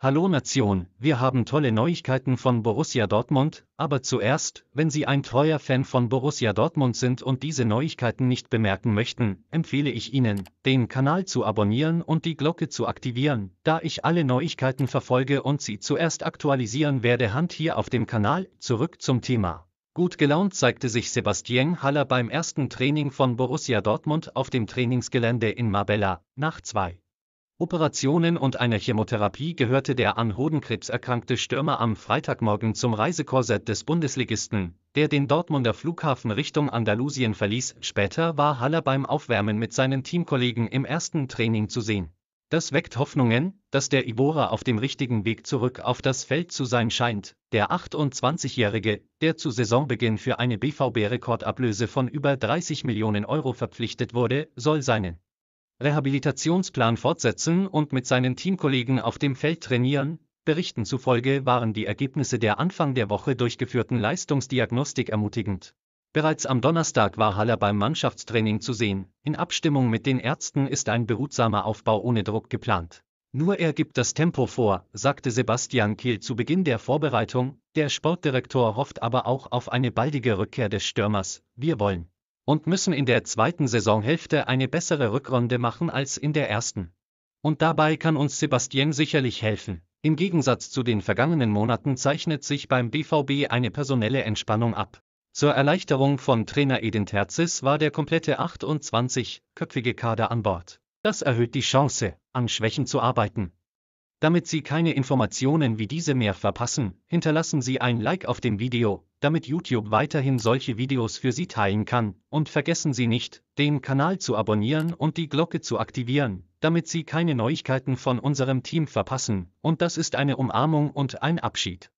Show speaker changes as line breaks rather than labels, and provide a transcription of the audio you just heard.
Hallo Nation, wir haben tolle Neuigkeiten von Borussia Dortmund, aber zuerst, wenn Sie ein treuer Fan von Borussia Dortmund sind und diese Neuigkeiten nicht bemerken möchten, empfehle ich Ihnen, den Kanal zu abonnieren und die Glocke zu aktivieren, da ich alle Neuigkeiten verfolge und sie zuerst aktualisieren werde Hand hier auf dem Kanal, zurück zum Thema. Gut gelaunt zeigte sich Sebastian Haller beim ersten Training von Borussia Dortmund auf dem Trainingsgelände in Marbella, nach 2. Operationen und einer Chemotherapie gehörte der an Hodenkrebs erkrankte Stürmer am Freitagmorgen zum Reisekorsett des Bundesligisten, der den Dortmunder Flughafen Richtung Andalusien verließ. Später war Haller beim Aufwärmen mit seinen Teamkollegen im ersten Training zu sehen. Das weckt Hoffnungen, dass der Iborer auf dem richtigen Weg zurück auf das Feld zu sein scheint. Der 28-Jährige, der zu Saisonbeginn für eine BVB-Rekordablöse von über 30 Millionen Euro verpflichtet wurde, soll seinen Rehabilitationsplan fortsetzen und mit seinen Teamkollegen auf dem Feld trainieren. Berichten zufolge waren die Ergebnisse der Anfang der Woche durchgeführten Leistungsdiagnostik ermutigend. Bereits am Donnerstag war Haller beim Mannschaftstraining zu sehen. In Abstimmung mit den Ärzten ist ein behutsamer Aufbau ohne Druck geplant. Nur er gibt das Tempo vor, sagte Sebastian Kehl zu Beginn der Vorbereitung. Der Sportdirektor hofft aber auch auf eine baldige Rückkehr des Stürmers. Wir wollen und müssen in der zweiten Saisonhälfte eine bessere Rückrunde machen als in der ersten. Und dabei kann uns Sebastian sicherlich helfen. Im Gegensatz zu den vergangenen Monaten zeichnet sich beim BVB eine personelle Entspannung ab. Zur Erleichterung von Trainer Eden Terzis war der komplette 28-köpfige Kader an Bord. Das erhöht die Chance, an Schwächen zu arbeiten. Damit Sie keine Informationen wie diese mehr verpassen, hinterlassen Sie ein Like auf dem Video, damit YouTube weiterhin solche Videos für Sie teilen kann, und vergessen Sie nicht, den Kanal zu abonnieren und die Glocke zu aktivieren, damit Sie keine Neuigkeiten von unserem Team verpassen, und das ist eine Umarmung und ein Abschied.